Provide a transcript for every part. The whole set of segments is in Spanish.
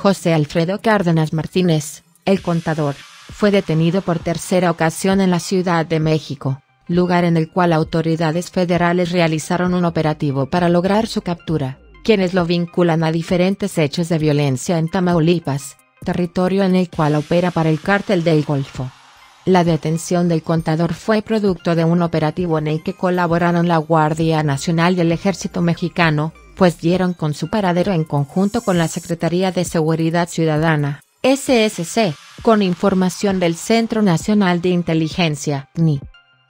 José Alfredo Cárdenas Martínez, el contador, fue detenido por tercera ocasión en la Ciudad de México, lugar en el cual autoridades federales realizaron un operativo para lograr su captura, quienes lo vinculan a diferentes hechos de violencia en Tamaulipas, territorio en el cual opera para el cártel del Golfo. La detención del contador fue producto de un operativo en el que colaboraron la Guardia Nacional y el Ejército Mexicano, pues dieron con su paradero en conjunto con la Secretaría de Seguridad Ciudadana, SSC, con información del Centro Nacional de Inteligencia, CNI.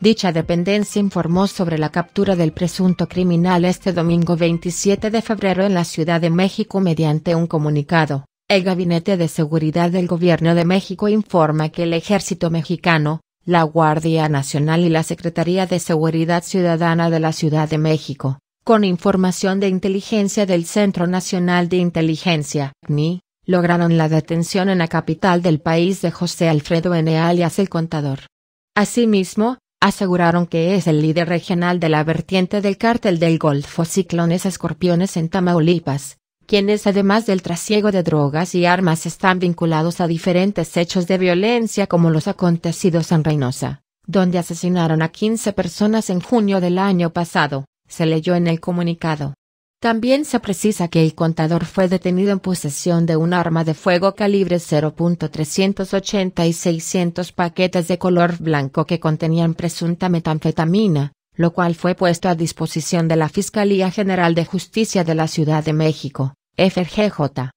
Dicha dependencia informó sobre la captura del presunto criminal este domingo 27 de febrero en la Ciudad de México mediante un comunicado. El Gabinete de Seguridad del Gobierno de México informa que el Ejército Mexicano, la Guardia Nacional y la Secretaría de Seguridad Ciudadana de la Ciudad de México con información de inteligencia del Centro Nacional de Inteligencia, CNI, lograron la detención en la capital del país de José Alfredo N. alias El Contador. Asimismo, aseguraron que es el líder regional de la vertiente del cártel del Golfo Ciclones Escorpiones en Tamaulipas, quienes además del trasiego de drogas y armas están vinculados a diferentes hechos de violencia como los acontecidos en Reynosa, donde asesinaron a 15 personas en junio del año pasado se leyó en el comunicado. También se precisa que el contador fue detenido en posesión de un arma de fuego calibre 0.380 y 600 paquetes de color blanco que contenían presunta metanfetamina, lo cual fue puesto a disposición de la Fiscalía General de Justicia de la Ciudad de México, FGJ.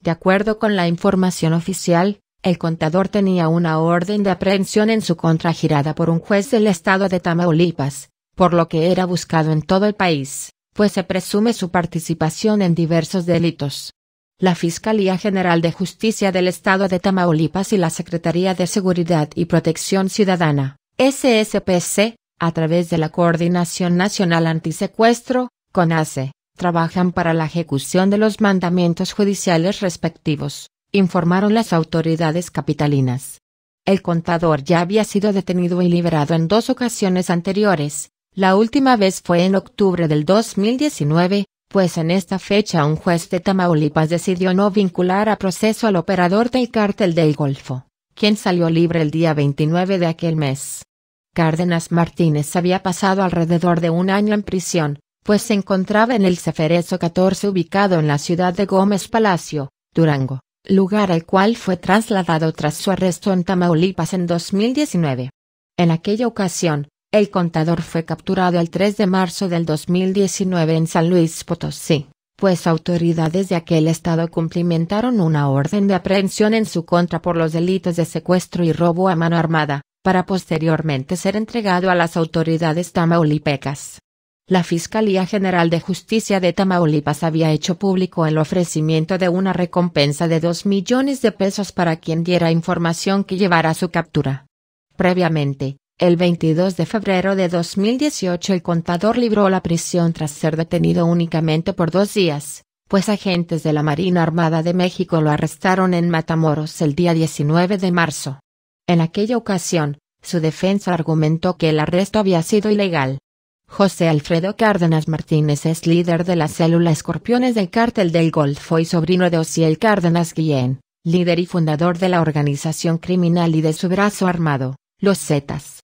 De acuerdo con la información oficial, el contador tenía una orden de aprehensión en su contra girada por un juez del estado de Tamaulipas, por lo que era buscado en todo el país, pues se presume su participación en diversos delitos. La Fiscalía General de Justicia del Estado de Tamaulipas y la Secretaría de Seguridad y Protección Ciudadana, SSPC, a través de la Coordinación Nacional Antisecuestro, CONACE, trabajan para la ejecución de los mandamientos judiciales respectivos, informaron las autoridades capitalinas. El contador ya había sido detenido y liberado en dos ocasiones anteriores, la última vez fue en octubre del 2019, pues en esta fecha un juez de Tamaulipas decidió no vincular a proceso al operador del cártel del Golfo, quien salió libre el día 29 de aquel mes. Cárdenas Martínez había pasado alrededor de un año en prisión, pues se encontraba en el Ceferezo 14 ubicado en la ciudad de Gómez Palacio, Durango, lugar al cual fue trasladado tras su arresto en Tamaulipas en 2019. En aquella ocasión, el contador fue capturado el 3 de marzo del 2019 en San Luis Potosí, pues autoridades de aquel estado cumplimentaron una orden de aprehensión en su contra por los delitos de secuestro y robo a mano armada, para posteriormente ser entregado a las autoridades tamaulipecas. La Fiscalía General de Justicia de Tamaulipas había hecho público el ofrecimiento de una recompensa de 2 millones de pesos para quien diera información que llevara a su captura. Previamente, el 22 de febrero de 2018 el contador libró la prisión tras ser detenido únicamente por dos días, pues agentes de la Marina Armada de México lo arrestaron en Matamoros el día 19 de marzo. En aquella ocasión, su defensa argumentó que el arresto había sido ilegal. José Alfredo Cárdenas Martínez es líder de la célula Escorpiones del Cártel del Golfo y sobrino de Osiel Cárdenas Guillén, líder y fundador de la organización criminal y de su brazo armado, los Zetas.